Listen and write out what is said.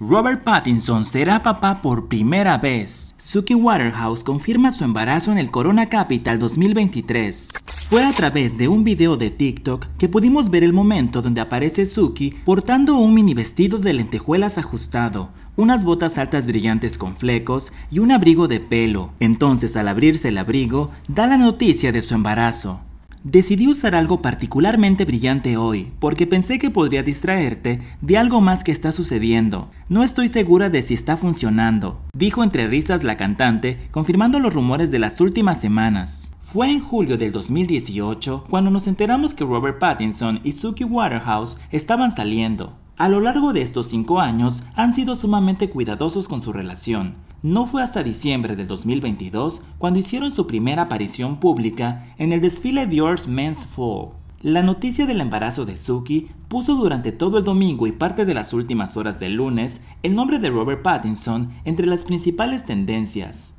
Robert Pattinson será papá por primera vez. Suki Waterhouse confirma su embarazo en el Corona Capital 2023. Fue a través de un video de TikTok que pudimos ver el momento donde aparece Suki portando un mini vestido de lentejuelas ajustado, unas botas altas brillantes con flecos y un abrigo de pelo. Entonces al abrirse el abrigo, da la noticia de su embarazo. Decidí usar algo particularmente brillante hoy, porque pensé que podría distraerte de algo más que está sucediendo. No estoy segura de si está funcionando, dijo entre risas la cantante, confirmando los rumores de las últimas semanas. Fue en julio del 2018 cuando nos enteramos que Robert Pattinson y Suki Waterhouse estaban saliendo. A lo largo de estos cinco años han sido sumamente cuidadosos con su relación. No fue hasta diciembre del 2022 cuando hicieron su primera aparición pública en el desfile Dior's Men's Fall. La noticia del embarazo de Suki puso durante todo el domingo y parte de las últimas horas del lunes el nombre de Robert Pattinson entre las principales tendencias.